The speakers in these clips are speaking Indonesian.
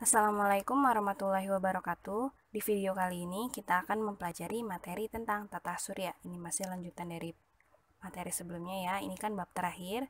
Assalamualaikum warahmatullahi wabarakatuh. Di video kali ini kita akan mempelajari materi tentang tata surya. Ini masih lanjutan dari materi sebelumnya ya. Ini kan bab terakhir.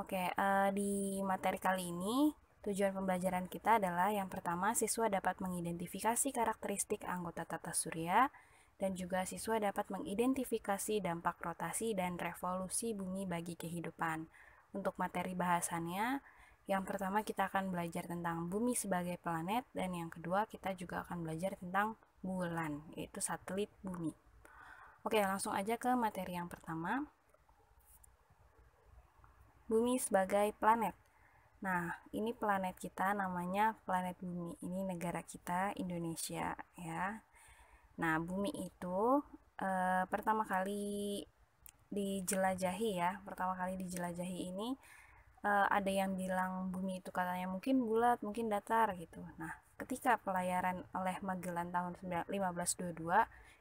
Oke, uh, di materi kali ini tujuan pembelajaran kita adalah yang pertama siswa dapat mengidentifikasi karakteristik anggota tata surya dan juga siswa dapat mengidentifikasi dampak rotasi dan revolusi bumi bagi kehidupan. Untuk materi bahasannya, yang pertama kita akan belajar tentang bumi sebagai planet dan yang kedua kita juga akan belajar tentang bulan yaitu satelit bumi. Oke, langsung aja ke materi yang pertama. Bumi sebagai planet. Nah, ini planet kita namanya planet bumi. Ini negara kita Indonesia ya. Nah, bumi itu e, pertama kali dijelajahi ya, pertama kali dijelajahi ini uh, ada yang bilang bumi itu katanya mungkin bulat, mungkin datar gitu. Nah, ketika pelayaran oleh Magellan tahun 1522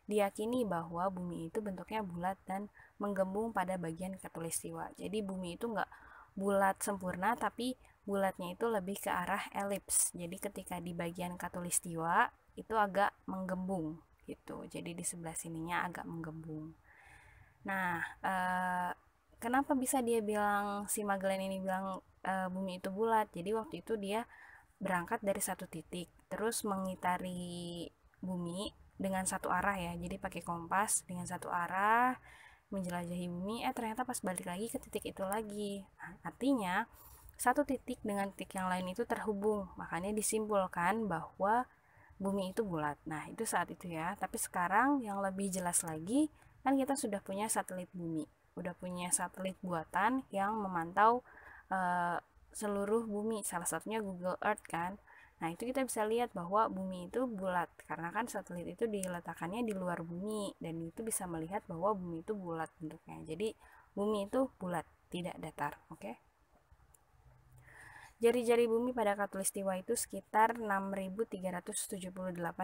diyakini bahwa bumi itu bentuknya bulat dan menggembung pada bagian katulistiwa. Jadi bumi itu enggak bulat sempurna tapi bulatnya itu lebih ke arah elips. Jadi ketika di bagian katulistiwa itu agak menggembung gitu. Jadi di sebelah sininya agak menggembung. Nah, eh, kenapa bisa dia bilang si Magellan ini bilang e, bumi itu bulat jadi waktu itu dia berangkat dari satu titik terus mengitari bumi dengan satu arah ya jadi pakai kompas dengan satu arah menjelajahi bumi eh ternyata pas balik lagi ke titik itu lagi nah, artinya satu titik dengan titik yang lain itu terhubung makanya disimpulkan bahwa bumi itu bulat. Nah, itu saat itu ya. Tapi sekarang yang lebih jelas lagi, kan kita sudah punya satelit bumi udah punya satelit buatan yang memantau uh, seluruh bumi salah satunya Google Earth kan nah itu kita bisa lihat bahwa bumi itu bulat karena kan satelit itu diletakkannya di luar bumi dan itu bisa melihat bahwa bumi itu bulat bentuknya jadi bumi itu bulat tidak datar oke okay? Jari-jari bumi pada katulistiwa itu sekitar 6.378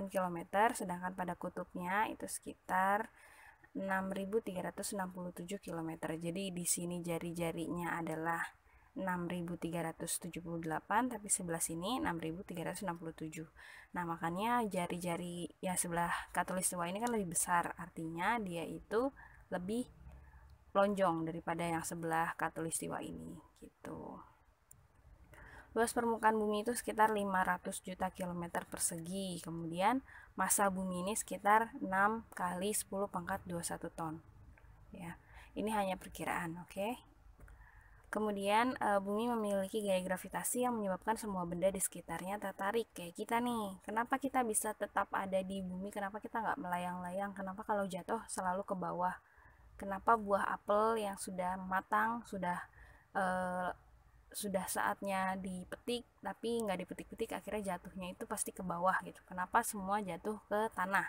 km, sedangkan pada kutubnya itu sekitar 6.367 km. Jadi di sini jari-jarinya adalah 6.378 tapi sebelah sini 6.367. Nah, makanya jari-jari ya sebelah katulistiwa ini kan lebih besar, artinya dia itu lebih lonjong daripada yang sebelah katulistiwa ini gitu. Luas permukaan bumi itu sekitar 500 juta kilometer persegi. Kemudian massa bumi ini sekitar 6 kali 10 pangkat 21 ton. Ya. Ini hanya perkiraan, oke? Okay? Kemudian e, bumi memiliki gaya gravitasi yang menyebabkan semua benda di sekitarnya tertarik kayak kita nih. Kenapa kita bisa tetap ada di bumi? Kenapa kita nggak melayang-layang? Kenapa kalau jatuh selalu ke bawah? Kenapa buah apel yang sudah matang, sudah e, sudah saatnya dipetik tapi nggak dipetik-petik akhirnya jatuhnya itu pasti ke bawah gitu kenapa semua jatuh ke tanah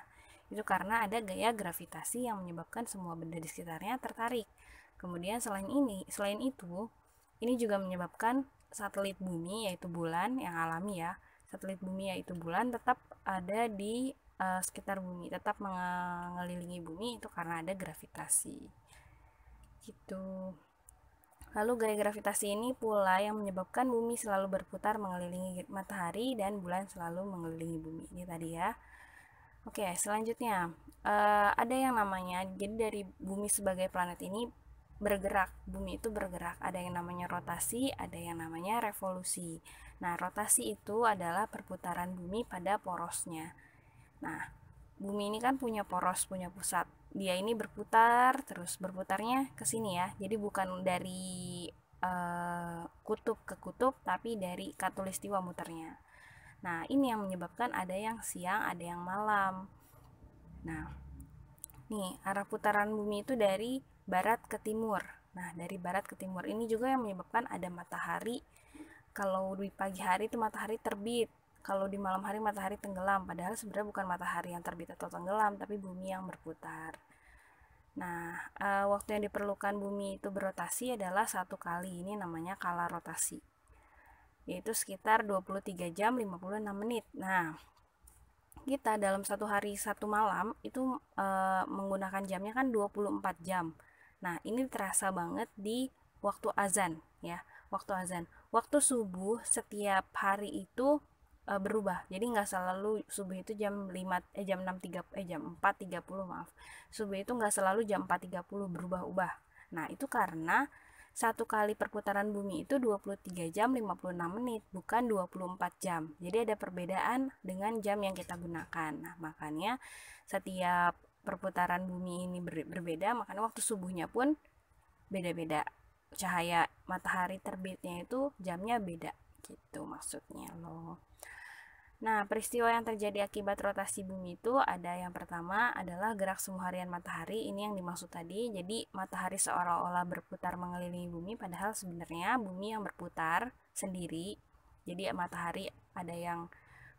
itu karena ada gaya gravitasi yang menyebabkan semua benda di sekitarnya tertarik kemudian selain ini selain itu ini juga menyebabkan satelit bumi yaitu bulan yang alami ya satelit bumi yaitu bulan tetap ada di uh, sekitar bumi tetap mengelilingi bumi itu karena ada gravitasi gitu Lalu gaya gravitasi ini pula yang menyebabkan bumi selalu berputar mengelilingi matahari dan bulan selalu mengelilingi bumi. Ini tadi ya. Oke, selanjutnya uh, ada yang namanya jadi dari bumi sebagai planet ini bergerak. Bumi itu bergerak. Ada yang namanya rotasi, ada yang namanya revolusi. Nah, rotasi itu adalah perputaran bumi pada porosnya. Nah, bumi ini kan punya poros, punya pusat. Dia ini berputar terus berputarnya ke sini ya. Jadi bukan dari uh, kutub ke kutub tapi dari katulistiwa muternya. Nah, ini yang menyebabkan ada yang siang, ada yang malam. Nah, nih arah putaran bumi itu dari barat ke timur. Nah, dari barat ke timur ini juga yang menyebabkan ada matahari. Kalau di pagi hari itu matahari terbit kalau di malam hari matahari tenggelam padahal sebenarnya bukan matahari yang terbit atau tenggelam tapi bumi yang berputar nah uh, waktu yang diperlukan bumi itu berotasi adalah satu kali ini namanya kala rotasi yaitu sekitar 23 jam 56 menit nah kita dalam satu hari satu malam itu e, menggunakan jamnya kan 24 jam. Nah, ini terasa banget di waktu azan ya, waktu azan. Waktu subuh setiap hari itu uh, berubah. Jadi nggak selalu subuh itu jam 5 eh jam tiga eh jam 4.30 maaf. Subuh itu nggak selalu jam 4.30 berubah-ubah. Nah, itu karena satu kali perputaran bumi itu 23 jam 56 menit, bukan 24 jam. Jadi ada perbedaan dengan jam yang kita gunakan. Nah, makanya setiap perputaran bumi ini ber berbeda, makanya waktu subuhnya pun beda-beda. Cahaya matahari terbitnya itu jamnya beda gitu maksudnya loh. Nah, peristiwa yang terjadi akibat rotasi bumi itu ada yang pertama adalah gerak semu harian matahari, ini yang dimaksud tadi. Jadi, matahari seolah-olah berputar mengelilingi bumi, padahal sebenarnya bumi yang berputar sendiri. Jadi, matahari ada yang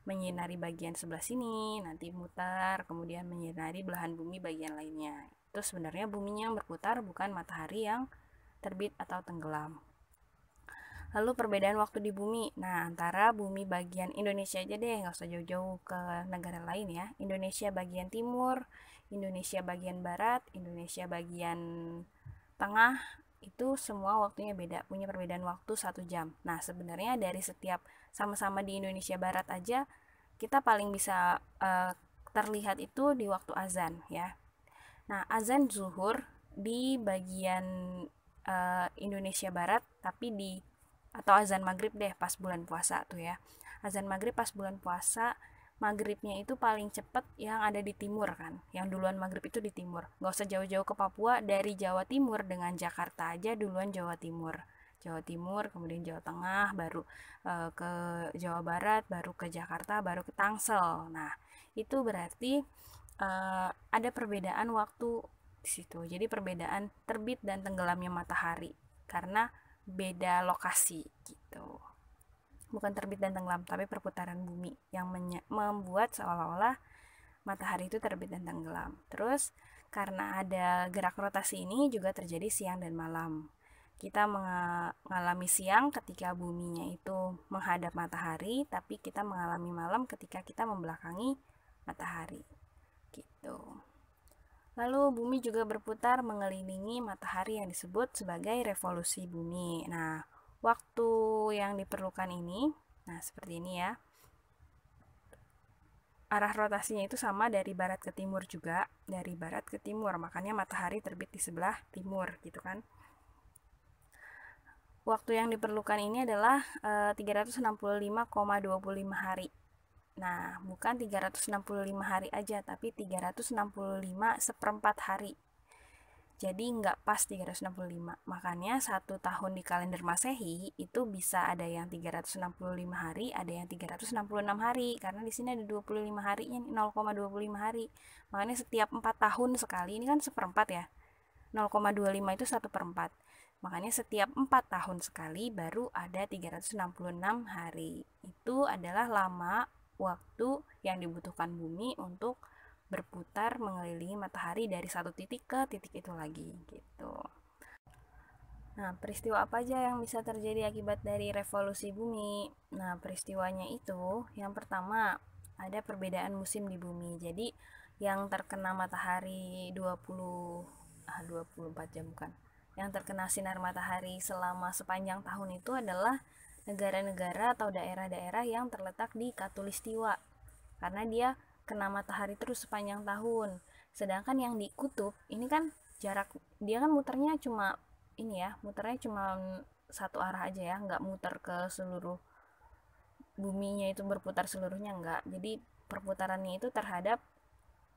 menyinari bagian sebelah sini, nanti mutar, kemudian menyinari belahan bumi bagian lainnya. Itu sebenarnya bumi yang berputar, bukan matahari yang terbit atau tenggelam. Lalu perbedaan waktu di bumi. Nah, antara bumi bagian Indonesia aja deh, nggak usah jauh-jauh ke negara lain ya. Indonesia bagian timur, Indonesia bagian barat, Indonesia bagian tengah, itu semua waktunya beda, punya perbedaan waktu satu jam. Nah, sebenarnya dari setiap sama-sama di Indonesia barat aja, kita paling bisa uh, terlihat itu di waktu azan ya. Nah, azan zuhur di bagian uh, Indonesia barat, tapi di atau azan maghrib deh pas bulan puasa tuh ya azan maghrib pas bulan puasa maghribnya itu paling cepet yang ada di timur kan yang duluan maghrib itu di timur nggak usah jauh-jauh ke Papua dari Jawa Timur dengan Jakarta aja duluan Jawa Timur Jawa Timur kemudian Jawa Tengah baru e, ke Jawa Barat baru ke Jakarta baru ke Tangsel nah itu berarti e, ada perbedaan waktu di situ jadi perbedaan terbit dan tenggelamnya matahari karena beda lokasi gitu bukan terbit dan tenggelam tapi perputaran bumi yang membuat seolah-olah matahari itu terbit dan tenggelam terus karena ada gerak rotasi ini juga terjadi siang dan malam kita mengalami siang ketika buminya itu menghadap matahari tapi kita mengalami malam ketika kita membelakangi matahari gitu Lalu bumi juga berputar mengelilingi matahari yang disebut sebagai revolusi bumi. Nah, waktu yang diperlukan ini, nah seperti ini ya. Arah rotasinya itu sama dari barat ke timur juga, dari barat ke timur, makanya matahari terbit di sebelah timur gitu kan. Waktu yang diperlukan ini adalah e, eh, 365,25 hari Nah, bukan 365 hari aja, tapi 365 seperempat hari. Jadi nggak pas 365. Makanya satu tahun di kalender Masehi itu bisa ada yang 365 hari, ada yang 366 hari. Karena di sini ada 25 puluh 0,25 hari. Makanya setiap 4 tahun sekali, ini kan seperempat ya. 0,25 itu 1 per 4. Makanya setiap 4 tahun sekali baru ada 366 hari. Itu adalah lama waktu yang dibutuhkan bumi untuk berputar mengelilingi matahari dari satu titik ke titik itu lagi gitu. Nah, peristiwa apa aja yang bisa terjadi akibat dari revolusi bumi? Nah, peristiwanya itu yang pertama ada perbedaan musim di bumi. Jadi, yang terkena matahari 20 ah 24 jam bukan. Yang terkena sinar matahari selama sepanjang tahun itu adalah negara-negara atau daerah-daerah yang terletak di katulistiwa karena dia kena matahari terus sepanjang tahun. Sedangkan yang di kutub ini kan jarak dia kan muternya cuma ini ya, muternya cuma satu arah aja ya, nggak muter ke seluruh buminya itu berputar seluruhnya nggak. Jadi perputarannya itu terhadap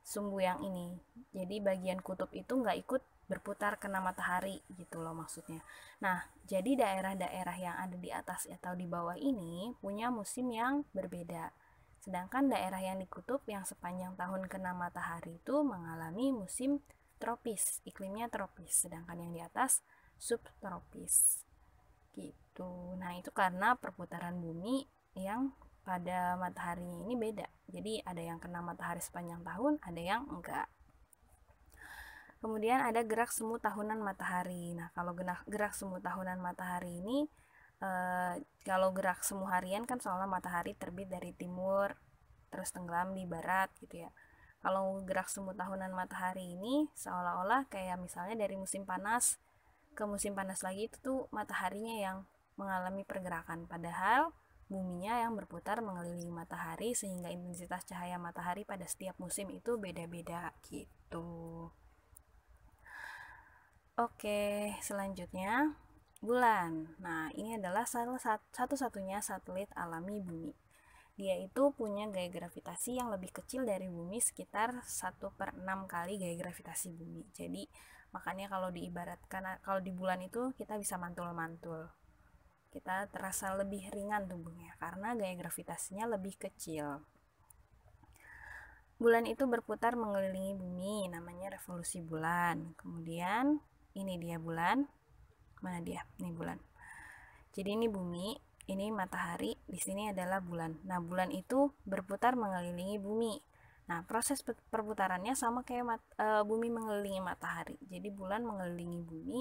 sumbu yang ini. Jadi bagian kutub itu nggak ikut berputar kena matahari gitu loh maksudnya. Nah, jadi daerah-daerah yang ada di atas atau di bawah ini punya musim yang berbeda. Sedangkan daerah yang di kutub yang sepanjang tahun kena matahari itu mengalami musim tropis, iklimnya tropis, sedangkan yang di atas subtropis. Gitu. Nah, itu karena perputaran bumi yang pada mataharinya ini beda. Jadi ada yang kena matahari sepanjang tahun, ada yang enggak. Kemudian ada gerak semu tahunan matahari. Nah, kalau gerak, gerak semu tahunan matahari ini, e, kalau gerak semu harian kan seolah matahari terbit dari timur, terus tenggelam di barat gitu ya. Kalau gerak semu tahunan matahari ini seolah-olah kayak misalnya dari musim panas ke musim panas lagi itu tuh mataharinya yang mengalami pergerakan. Padahal buminya yang berputar mengelilingi matahari sehingga intensitas cahaya matahari pada setiap musim itu beda-beda gitu. Oke, selanjutnya bulan. Nah, ini adalah satu-satunya satelit alami bumi. Dia itu punya gaya gravitasi yang lebih kecil dari bumi sekitar 1 per 6 kali gaya gravitasi bumi. Jadi, makanya kalau diibaratkan, kalau di bulan itu kita bisa mantul-mantul. Kita terasa lebih ringan tubuhnya karena gaya gravitasinya lebih kecil. Bulan itu berputar mengelilingi bumi, namanya revolusi bulan. Kemudian ini dia bulan mana dia ini bulan jadi ini bumi ini matahari di sini adalah bulan nah bulan itu berputar mengelilingi bumi nah proses perputarannya sama kayak mat, e, bumi mengelilingi matahari jadi bulan mengelilingi bumi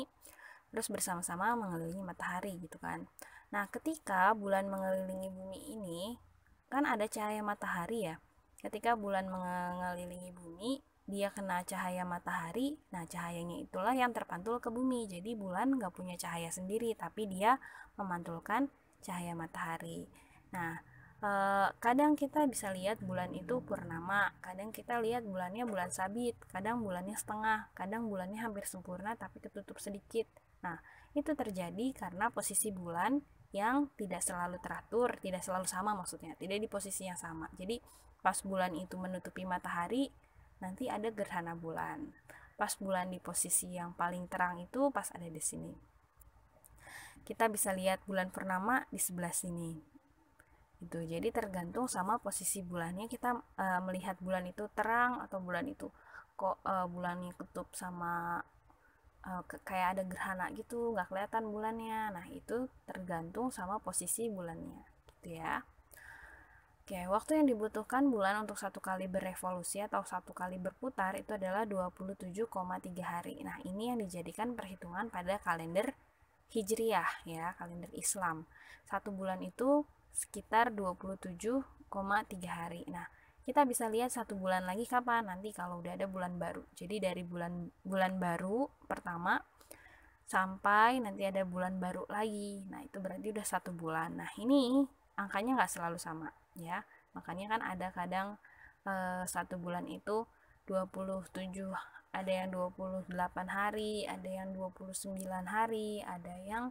terus bersama-sama mengelilingi matahari gitu kan nah ketika bulan mengelilingi bumi ini kan ada cahaya matahari ya ketika bulan mengelilingi bumi dia kena cahaya matahari, nah cahayanya itulah yang terpantul ke bumi. Jadi bulan nggak punya cahaya sendiri, tapi dia memantulkan cahaya matahari. Nah, eh, kadang kita bisa lihat bulan itu purnama, kadang kita lihat bulannya bulan sabit, kadang bulannya setengah, kadang bulannya hampir sempurna tapi ketutup sedikit. Nah, itu terjadi karena posisi bulan yang tidak selalu teratur, tidak selalu sama maksudnya, tidak di posisi yang sama. Jadi pas bulan itu menutupi matahari, nanti ada gerhana bulan. Pas bulan di posisi yang paling terang itu pas ada di sini. Kita bisa lihat bulan purnama di sebelah sini. Itu. Jadi tergantung sama posisi bulannya kita e, melihat bulan itu terang atau bulan itu kok e, bulannya ketup sama eh, ke, kayak ada gerhana gitu, nggak kelihatan bulannya. Nah, itu tergantung sama posisi bulannya. Gitu ya. Oke, waktu yang dibutuhkan bulan untuk satu kali berevolusi atau satu kali berputar itu adalah 27,3 hari. Nah, ini yang dijadikan perhitungan pada kalender Hijriah ya, kalender Islam. Satu bulan itu sekitar 27,3 hari. Nah, kita bisa lihat satu bulan lagi kapan nanti kalau udah ada bulan baru. Jadi dari bulan bulan baru pertama sampai nanti ada bulan baru lagi. Nah, itu berarti udah satu bulan. Nah, ini angkanya nggak selalu sama ya makanya kan ada kadang e, satu bulan itu 27 ada yang 28 hari ada yang 29 hari ada yang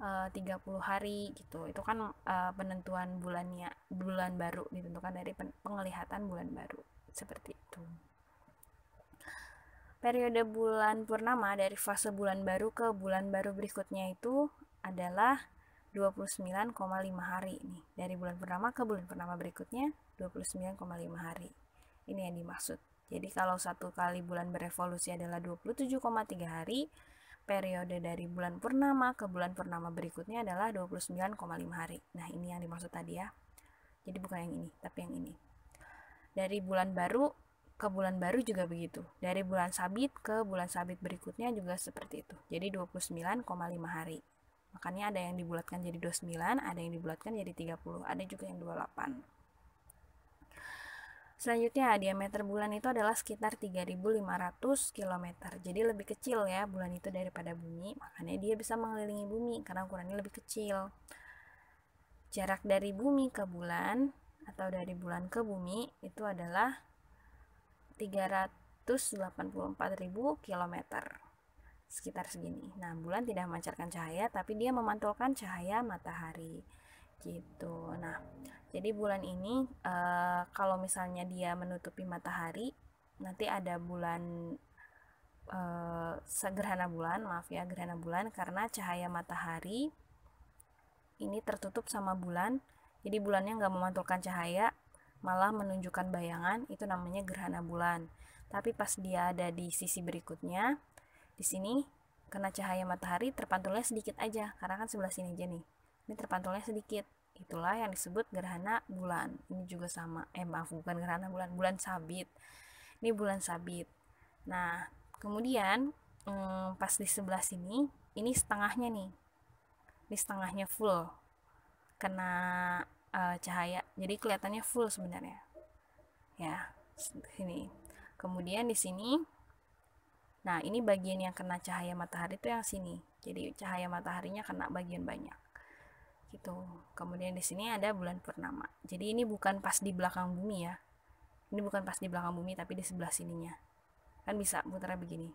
e, eh, 30 hari gitu itu kan e, penentuan bulannya bulan baru ditentukan dari penglihatan bulan baru seperti itu periode bulan purnama dari fase bulan baru ke bulan baru berikutnya itu adalah 29,5 hari nih. Dari bulan pertama ke bulan pertama berikutnya 29,5 hari. Ini yang dimaksud. Jadi kalau satu kali bulan berevolusi adalah 27,3 hari, periode dari bulan purnama ke bulan purnama berikutnya adalah 29,5 hari. Nah, ini yang dimaksud tadi ya. Jadi bukan yang ini, tapi yang ini. Dari bulan baru ke bulan baru juga begitu. Dari bulan sabit ke bulan sabit berikutnya juga seperti itu. Jadi 29,5 hari. Makanya ada yang dibulatkan jadi 29, ada yang dibulatkan jadi 30, ada juga yang 28. Selanjutnya, diameter bulan itu adalah sekitar 3500 km. Jadi lebih kecil ya bulan itu daripada bumi, makanya dia bisa mengelilingi bumi karena ukurannya lebih kecil. Jarak dari bumi ke bulan atau dari bulan ke bumi itu adalah 384.000 km sekitar segini. Nah, bulan tidak memancarkan cahaya, tapi dia memantulkan cahaya matahari. Gitu. Nah, jadi bulan ini e, kalau misalnya dia menutupi matahari, nanti ada bulan e, eh, segerhana bulan, maaf ya, gerhana bulan karena cahaya matahari ini tertutup sama bulan. Jadi bulannya nggak memantulkan cahaya, malah menunjukkan bayangan, itu namanya gerhana bulan. Tapi pas dia ada di sisi berikutnya, di sini kena cahaya matahari terpantulnya sedikit aja, karena kan sebelah sini aja nih. Ini terpantulnya sedikit. Itulah yang disebut gerhana bulan. Ini juga sama. Eh maaf, bukan gerhana bulan, bulan sabit. Ini bulan sabit. Nah, kemudian hmm, pas di sebelah sini, ini setengahnya nih. Ini setengahnya full. Kena uh, cahaya. Jadi kelihatannya full sebenarnya. Ya, sini. Kemudian di sini Nah, ini bagian yang kena cahaya matahari itu yang sini. Jadi cahaya mataharinya kena bagian banyak. Gitu. Kemudian di sini ada bulan purnama. Jadi ini bukan pas di belakang bumi ya. Ini bukan pas di belakang bumi tapi di sebelah sininya. Kan bisa putarnya begini.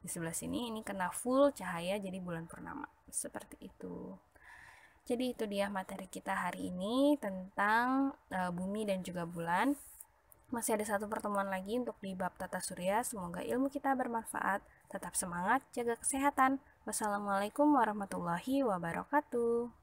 Di sebelah sini ini kena full cahaya jadi bulan purnama. Seperti itu. Jadi itu dia materi kita hari ini tentang uh, bumi dan juga bulan. Masih ada satu pertemuan lagi untuk di bab tata surya. Semoga ilmu kita bermanfaat. Tetap semangat, jaga kesehatan. Wassalamualaikum warahmatullahi wabarakatuh.